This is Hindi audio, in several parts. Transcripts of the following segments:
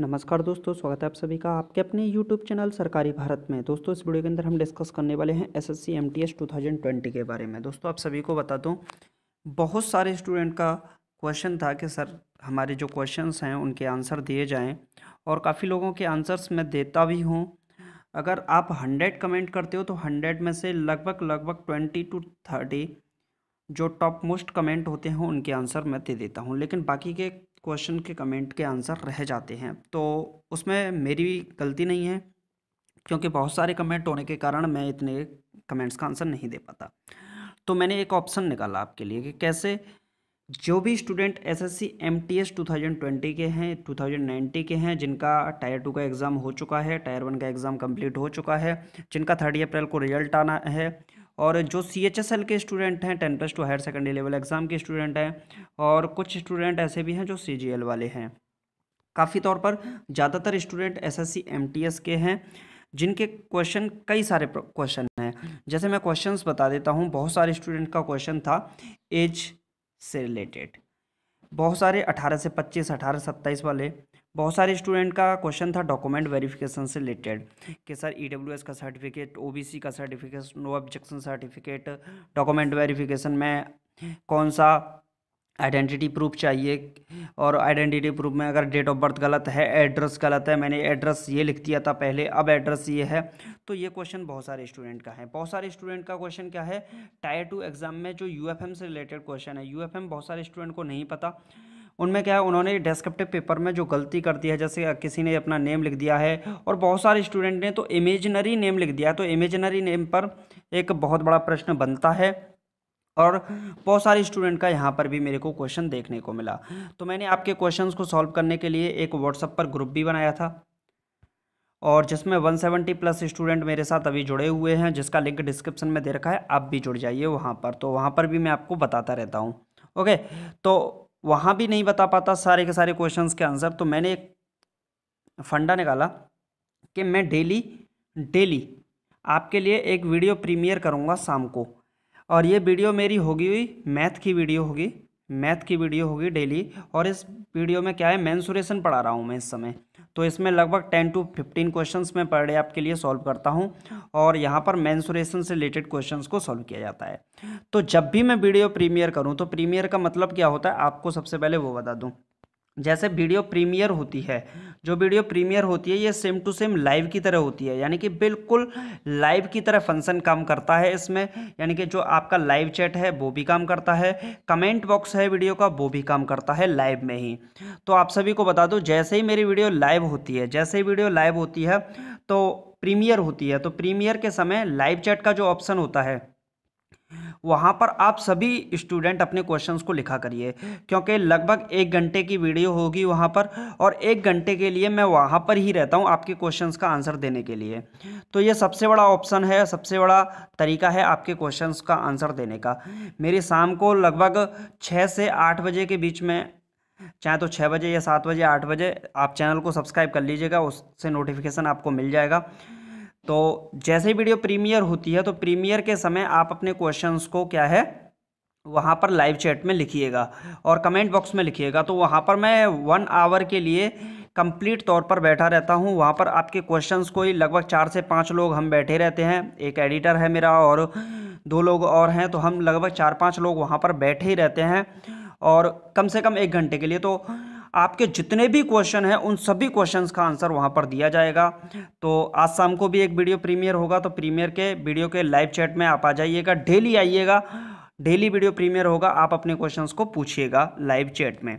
नमस्कार दोस्तों स्वागत है आप सभी का आपके अपने YouTube चैनल सरकारी भारत में दोस्तों इस वीडियो के अंदर हम डिस्कस करने वाले हैं S S C M T S two thousand twenty के बारे में दोस्तों आप सभी को बता दूं बहुत सारे स्टूडेंट का क्वेश्चन था कि सर हमारे जो क्वेश्चंस हैं उनके आंसर दिए जाएं और काफ़ी लोगों के आंसर्स मैं देता भी हूँ अगर आप हंड्रेड कमेंट करते हो तो हंड्रेड में से लगभग लगभग ट्वेंटी टू थर्टी जो टॉप मोस्ट कमेंट होते हैं उनके आंसर मैं दे देता हूँ लेकिन बाकी के क्वेश्चन के कमेंट के आंसर रह जाते हैं तो उसमें मेरी गलती नहीं है क्योंकि बहुत सारे कमेंट होने के कारण मैं इतने कमेंट्स का आंसर नहीं दे पाता तो मैंने एक ऑप्शन निकाला आपके लिए कि कैसे जो भी student S S C M T S two thousand twenty के हैं टू थाउजेंड नाइन्टी के हैं जिनका टायर टू का एग्ज़ाम हो चुका है टायर वन का एग्ज़ाम कंप्लीट हो चुका है जिनका थर्टी अप्रैल को रिजल्ट आना है और जो सी एच एस एल के स्टूडेंट हैं ten plus two higher secondary level exam के स्टूडेंट हैं और कुछ स्टूडेंट ऐसे भी हैं जो सी जी एल वाले हैं काफ़ी तौर पर ज़्यादातर student S S C M T S के हैं जिनके क्वेश्चन कई सारे क्वेश्चन हैं जैसे मैं क्वेश्चंस बता देता हूँ बहुत सारे स्टूडेंट का क्वेश्चन था एज से रिलेटेड बहुत सारे अठारह से पच्चीस अठारह सत्ताईस वाले बहुत सारे स्टूडेंट का क्वेश्चन था डॉक्यूमेंट वेरिफिकेशन से रिलेटेड कि सर ई e का सर्टिफिकेट ओ का certificate no objection certificate document verification में कौन सा आइडेंटिटी प्रूफ चाहिए और आइडेंटिटी प्रूफ में अगर डेट ऑफ बर्थ गलत है एड्रेस गलत है मैंने एड्रेस ये लिख दिया था पहले अब एड्रेस ये है तो ये क्वेश्चन बहुत सारे स्टूडेंट का है बहुत सारे स्टूडेंट का क्वेश्चन क्या है टायर टू एग्ज़ाम में जो यू से रिलेटेड क्वेश्चन है यू बहुत सारे स्टूडेंट को नहीं पता उनमें क्या है उन्होंने डेस्क्रिप्टिव पेपर में जो गलती कर दी है जैसे किसी ने अपना नेम लिख दिया है और बहुत सारे स्टूडेंट ने तो इमेजनरी नेम लिख दिया तो इमेजनरी नेम पर एक बहुत बड़ा प्रश्न बनता है और बहुत सारे स्टूडेंट का यहाँ पर भी मेरे को क्वेश्चन देखने को मिला तो मैंने आपके क्वेश्चंस को सॉल्व करने के लिए एक व्हाट्सअप पर ग्रुप भी बनाया था और जिसमें 170 प्लस स्टूडेंट मेरे साथ अभी जुड़े हुए हैं जिसका लिंक डिस्क्रिप्शन में दे रखा है आप भी जुड़ जाइए वहाँ पर तो वहाँ पर भी मैं आपको बताता रहता हूँ ओके तो वहाँ भी नहीं बता पाता सारे के सारे क्वेश्चंस के आंसर तो मैंने एक फंडा निकाला कि मैं डेली डेली आपके लिए एक वीडियो प्रीमियर करूँगा शाम को और ये वीडियो मेरी होगी हुई मैथ की वीडियो होगी मैथ की वीडियो होगी डेली और इस वीडियो में क्या है मैंसुरेशन पढ़ा रहा हूँ मैं इस समय तो इसमें लगभग टेन टू फिफ्टीन क्वेश्चंस मैं पर डे आपके लिए सॉल्व करता हूँ और यहाँ पर मैंसुरेशन से रिलेटेड क्वेश्चन को सॉल्व किया जाता है तो जब भी मैं वीडियो प्रीमियर करूँ तो प्रीमियर का मतलब क्या होता है आपको सबसे पहले वो बता दूँ जैसे वीडियो प्रीमियर होती है जो वीडियो प्रीमियर होती है ये सेम टू सेम लाइव की तरह होती है यानी कि बिल्कुल लाइव की तरह फंक्शन काम करता है इसमें यानी कि जो आपका लाइव चैट है वो भी काम करता है कमेंट बॉक्स है वीडियो का वो भी काम करता है लाइव में ही तो आप सभी को बता दो जैसे ही मेरी वीडियो लाइव होती है जैसे ही वीडियो लाइव होती है तो प्रीमियर होती है तो प्रीमियर के समय लाइव चैट का जो ऑप्शन होता है वहाँ पर आप सभी स्टूडेंट अपने क्वेश्चंस को लिखा करिए क्योंकि लगभग एक घंटे की वीडियो होगी वहाँ पर और एक घंटे के लिए मैं वहाँ पर ही रहता हूँ आपके क्वेश्चंस का आंसर देने के लिए तो ये सबसे बड़ा ऑप्शन है सबसे बड़ा तरीका है आपके क्वेश्चंस का आंसर देने का मेरी शाम को लगभग छः से आठ बजे के बीच में चाहे तो छः बजे या सात बजे आठ बजे आप चैनल को सब्सक्राइब कर लीजिएगा उससे नोटिफिकेशन आपको मिल जाएगा तो जैसे ही वीडियो प्रीमियर होती है तो प्रीमियर के समय आप अपने क्वेश्चंस को क्या है वहाँ पर लाइव चैट में लिखिएगा और कमेंट बॉक्स में लिखिएगा तो वहाँ पर मैं वन आवर के लिए कंप्लीट तौर पर बैठा रहता हूँ वहाँ पर आपके क्वेश्चंस को ही लगभग चार से पाँच लोग हम बैठे रहते हैं एक एडिटर है मेरा और दो लोग और हैं तो हम लगभग चार पाँच लोग वहाँ पर बैठे ही रहते हैं और कम से कम एक घंटे के लिए तो आपके जितने भी क्वेश्चन हैं उन सभी क्वेश्चंस का आंसर वहां पर दिया जाएगा तो आज शाम को भी एक वीडियो प्रीमियर होगा तो प्रीमियर के वीडियो के लाइव चैट में आप आ जाइएगा डेली आइएगा डेली वीडियो प्रीमियर होगा आप अपने क्वेश्चंस को पूछिएगा लाइव चैट में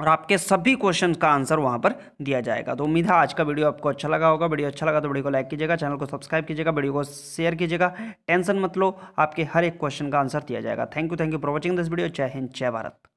और आपके सभी क्वेश्चन का आंसर वहाँ पर दिया जाएगा तो उम्मीद है आज का वीडियो आपको अच्छा लगा होगा वीडियो अच्छा लगा तो वीडियो को लाइक कीजिएगा चैनल को सब्सक्राइब कीजिएगा वीडियो को शेयर कीजिएगा टेंशन मत लो आपके हर एक क्वेश्चन का आंसर दिया जाएगा thank you thank you for watching this video जय हिंद जय भारत